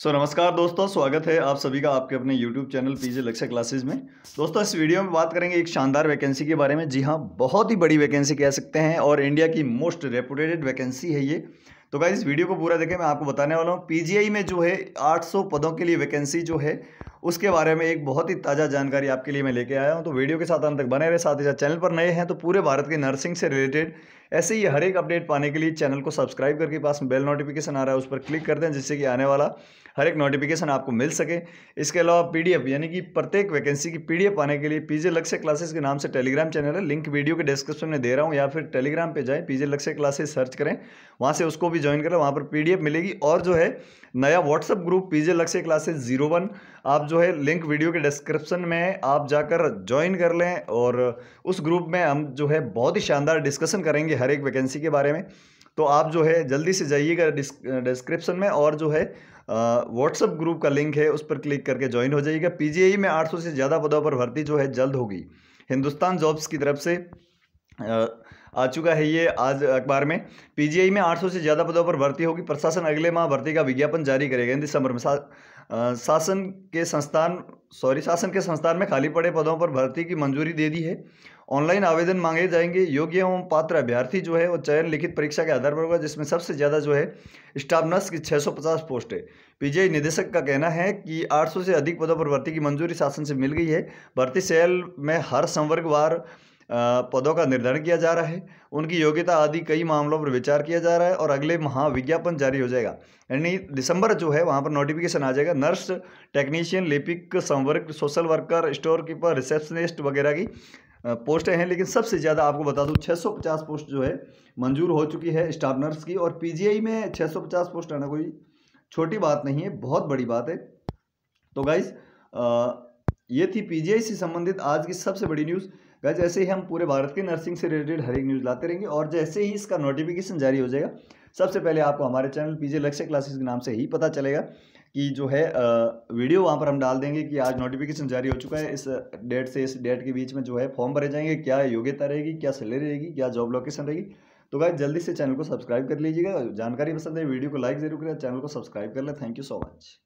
सो so, नमस्कार दोस्तों स्वागत है आप सभी का आपके अपने यूट्यूब चैनल पीजे लक्ष्य क्लासेस में दोस्तों इस वीडियो में बात करेंगे एक शानदार वैकेंसी के बारे में जी हाँ बहुत ही बड़ी वैकेंसी कह सकते हैं और इंडिया की मोस्ट रेपुटेटेड वैकेंसी है ये तो क्या इस वीडियो को पूरा देखें मैं आपको बताने वाला हूँ पी में जो है आठ पदों के लिए वैकेंसी जो है उसके बारे में एक बहुत ही ताज़ा जानकारी आपके लिए मैं लेके आया हूँ तो वीडियो के साथ अंत तक बने रहे साथ ही साथ चैनल पर नए हैं तो पूरे भारत के नर्सिंग से रिलेटेड ऐसे ही हर एक अपडेट पाने के लिए चैनल को सब्सक्राइब करके पास में बेल नोटिफिकेशन आ रहा है उस पर क्लिक कर दें जिससे कि आने वाला हर एक नोटिफिकेशन आपको मिल सके इसके अलावा पीडीएफ यानी कि प्रत्येक वैकेंसी की पीडीएफ पाने के लिए पीजे लक्ष्य क्लासेस के नाम से टेलीग्राम चैनल है लिंक वीडियो के डिस्क्रिप्शन में दे रहा हूँ या फिर टेलीग्राम पर जाए पीजे लक्ष्य क्लासेस सर्च करें वहाँ से उसको भी ज्वाइन करें वहाँ पर पी मिलेगी और जो है नया व्हाट्सअप ग्रुप पीजे लक्ष्य क्लासेस जीरो वन आप जो है लिंक वीडियो के डिस्क्रिप्शन में आप जाकर ज्वाइन कर लें और उस ग्रुप में हम जो है बहुत ही शानदार डिस्कशन करेंगे हर एक वैकेंसी के बारे में तो आप जो है जल्दी से जाइएगा डिस्क्रिप्शन में और जो है व्हाट्सअप ग्रुप का लिंक है उस पर क्लिक करके ज्वाइन हो जाइएगा पी में 800 से ज़्यादा पदों पर भर्ती जो है जल्द होगी हिंदुस्तान जॉब्स की तरफ से आ, चुका है ये आज अखबार में पीजीआई में 800 से ज़्यादा पदों पर भर्ती होगी प्रशासन अगले माह भर्ती का विज्ञापन जारी करेगा इन दिसंबर में शासन के संस्थान सॉरी शासन के संस्थान में खाली पड़े पदों पर भर्ती की मंजूरी दे दी है ऑनलाइन आवेदन मांगे जाएंगे योग्य एवं पात्र अभ्यर्थी जो है वो चयन लिखित परीक्षा के आधार पर होगा जिसमें सबसे ज़्यादा जो है स्टाफ नर्स की 650 पोस्ट है पीजीआई निदेशक का कहना है कि 800 से अधिक पदों पर भर्ती की मंजूरी शासन से मिल गई है भर्ती सेल में हर संवर्गवार पदों का निर्धारण किया जा रहा है उनकी योग्यता आदि कई मामलों पर विचार किया जा रहा है और अगले माह विज्ञापन जारी हो जाएगा यानी दिसंबर जो है वहाँ पर नोटिफिकेशन आ जाएगा नर्स टेक्नीशियन लिपिक संवर्ग social worker store keeper receptionist वगैरह की पोस्टें हैं लेकिन सबसे ज़्यादा आपको बता दूँ 650 पोस्ट जो है मंजूर हो चुकी है स्टाफ नर्स की और पीजीआई में 650 पोस्ट आना कोई छोटी बात नहीं है बहुत बड़ी बात है तो गाइज ये थी पीजीआई से संबंधित आज की सबसे बड़ी न्यूज़ गाइज ऐसे ही हम पूरे भारत के नर्सिंग से रिलेटेड हर एक न्यूज़ लाते रहेंगे और जैसे ही इसका नोटिफिकेशन जारी हो जाएगा सबसे पहले आपको हमारे चैनल पीजे लक्ष्य क्लासेस के नाम से ही पता चलेगा कि जो है वीडियो वहाँ पर हम डाल देंगे कि आज नोटिफिकेशन जारी हो चुका है इस डेट से इस डेट के बीच में जो है फॉर्म भरे जाएंगे क्या योग्यता रहेगी क्या सैलरी रहेगी क्या जॉब लोकेशन रहेगी तो भाई जल्दी से चैनल को सब्सक्राइब कर लीजिएगा जानकारी पसंद है वीडियो को लाइक जरूर करें चैनल को सब्सक्राइब कर लें थैंक यू सो मच